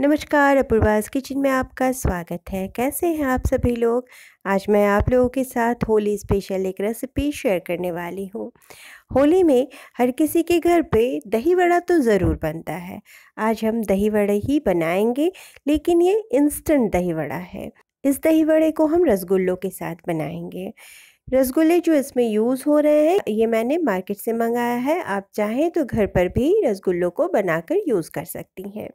नमस्कार अपूर्वाज किचन में आपका स्वागत है कैसे हैं आप सभी लोग आज मैं आप लोगों के साथ होली स्पेशल एक रेसिपी शेयर करने वाली हूँ होली में हर किसी के घर पे दही वड़ा तो ज़रूर बनता है आज हम दही वड़े ही बनाएंगे लेकिन ये इंस्टेंट दही वड़ा है इस दही वड़े को हम रसगुल्लों के साथ बनाएंगे रसगुल्ले जो इसमें यूज़ हो रहे हैं ये मैंने मार्केट से मंगाया है आप चाहें तो घर पर भी रसगुल्लों को बनाकर यूज़ कर सकती हैं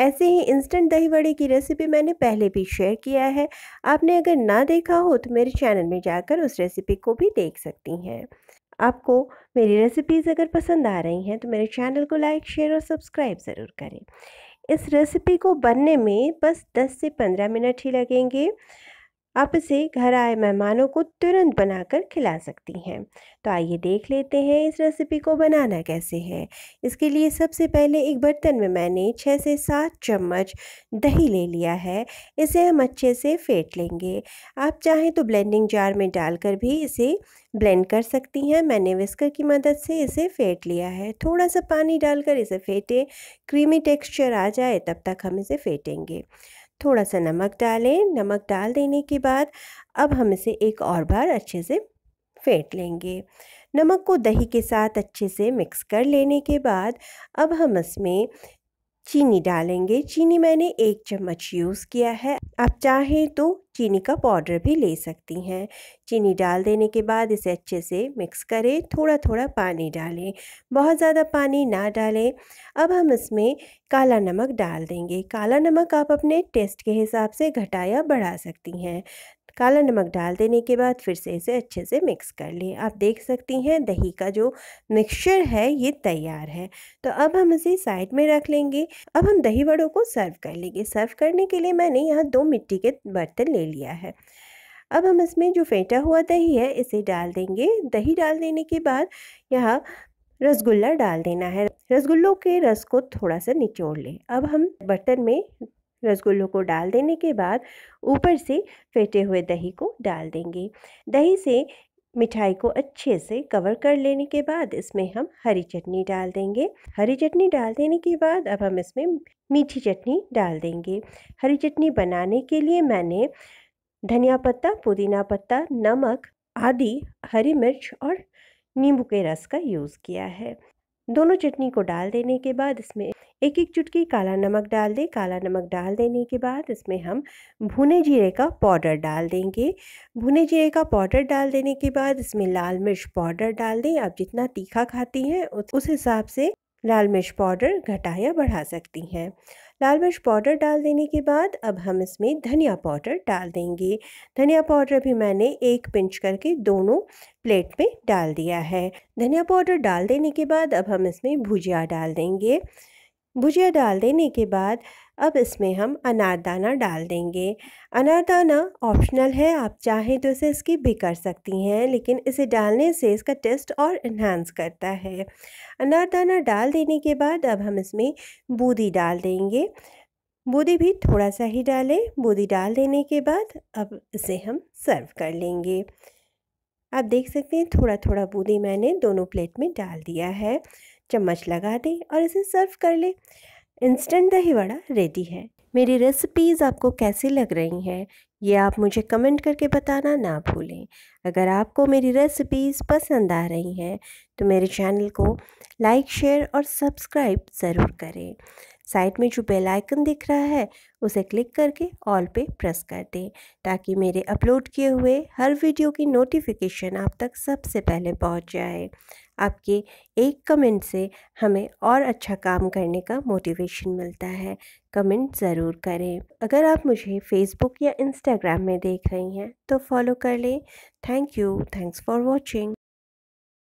ऐसे ही इंस्टेंट दही वड़े की रेसिपी मैंने पहले भी शेयर किया है आपने अगर ना देखा हो तो मेरे चैनल में जाकर उस रेसिपी को भी देख सकती हैं आपको मेरी रेसिपीज़ अगर पसंद आ रही हैं तो मेरे चैनल को लाइक शेयर और सब्सक्राइब ज़रूर करें इस रेसिपी को बनने में बस 10 से 15 मिनट ही लगेंगे आप इसे घर आए मेहमानों को तुरंत बनाकर खिला सकती हैं तो आइए देख लेते हैं इस रेसिपी को बनाना कैसे है इसके लिए सबसे पहले एक बर्तन में मैंने छः से सात चम्मच दही ले लिया है इसे हम अच्छे से फेंट लेंगे आप चाहें तो ब्लेंडिंग जार में डालकर भी इसे ब्लेंड कर सकती हैं मैंने विस्कर की मदद से इसे फेंट लिया है थोड़ा सा पानी डालकर इसे फेंटें क्रीमी टेक्स्चर आ जाए तब तक हम इसे फेंटेंगे थोड़ा सा नमक डालें नमक डाल देने के बाद अब हम इसे एक और बार अच्छे से फेंट लेंगे नमक को दही के साथ अच्छे से मिक्स कर लेने के बाद अब हम इसमें चीनी डालेंगे चीनी मैंने एक चम्मच यूज़ किया है आप चाहें तो चीनी का पाउडर भी ले सकती हैं चीनी डाल देने के बाद इसे अच्छे से मिक्स करें थोड़ा थोड़ा पानी डालें बहुत ज़्यादा पानी ना डालें अब हम इसमें काला नमक डाल देंगे काला नमक आप अपने टेस्ट के हिसाब से घटा या बढ़ा सकती हैं काला नमक डाल देने के बाद फिर से इसे अच्छे से मिक्स कर लें आप देख सकती हैं दही का जो मिक्सचर है ये तैयार है तो अब हम इसे साइड में रख लेंगे अब हम दही वड़ों को सर्व कर लेंगे सर्व करने के लिए मैंने यहाँ दो मिट्टी के बर्तन ले लिया है अब हम इसमें जो फेंटा हुआ दही है इसे डाल देंगे दही डाल देने के बाद यहाँ रसगुल्ला डाल देना है रसगुल्लों के रस को थोड़ा सा निचोड़ लें अब हम बर्तन में रसगुल्लों को डाल देने के बाद ऊपर से फेंटे हुए दही को डाल देंगे दही से मिठाई को अच्छे से कवर कर लेने के बाद इसमें हम हरी चटनी डाल देंगे हरी चटनी डाल देने के बाद अब हम इसमें मीठी चटनी डाल देंगे हरी चटनी बनाने के लिए मैंने धनिया पत्ता पुदीना पत्ता नमक आदि हरी मिर्च और नींबू के रस का यूज़ किया है दोनों चटनी को डाल देने के बाद इसमें एक एक चुटकी काला नमक डाल दें काला नमक डाल देने के बाद इसमें हम भुने जीरे का पाउडर डाल देंगे भुने जीरे का पाउडर डाल देने के बाद इसमें लाल मिर्च पाउडर डाल दें आप जितना तीखा खाती हैं उस हिसाब से लाल मिर्च पाउडर घटा या बढ़ा सकती हैं लाल मिर्च पाउडर डाल देने के बाद अब हम इसमें धनिया पाउडर डाल देंगे धनिया पाउडर भी मैंने एक पिंच करके दोनों प्लेट में डाल दिया है धनिया पाउडर डाल देने के बाद अब हम इसमें भुजिया डाल देंगे भुजिया डाल देने के बाद अब इसमें हम अनारदाना डाल देंगे अनारदाना ऑप्शनल है आप चाहें तो इसे स्किप भी कर सकती हैं लेकिन इसे डालने से इसका टेस्ट और इन्हांस करता है अनारदाना डाल देने के बाद अब हम इसमें बूंदी डाल देंगे बूंदी भी थोड़ा सा ही डालें बूंदी डाल देने के बाद अब इसे हम सर्व कर लेंगे आप देख सकते हैं थोड़ा थोड़ा बूंदी मैंने दोनों प्लेट में डाल दिया है चम्मच लगा दें और इसे सर्व कर लें इंस्टेंट दही वड़ा रेडी है मेरी रेसिपीज़ आपको कैसी लग रही हैं ये आप मुझे कमेंट करके बताना ना भूलें अगर आपको मेरी रेसिपीज़ पसंद आ रही हैं तो मेरे चैनल को लाइक शेयर और सब्सक्राइब ज़रूर करें साइड में जो बेल आइकन दिख रहा है उसे क्लिक करके ऑल पे प्रेस कर दें ताकि मेरे अपलोड किए हुए हर वीडियो की नोटिफिकेशन आप तक सबसे पहले पहुंच जाए आपके एक कमेंट से हमें और अच्छा काम करने का मोटिवेशन मिलता है कमेंट ज़रूर करें अगर आप मुझे फेसबुक या इंस्टाग्राम में देख रही हैं तो फॉलो कर लें thank you thanks for watching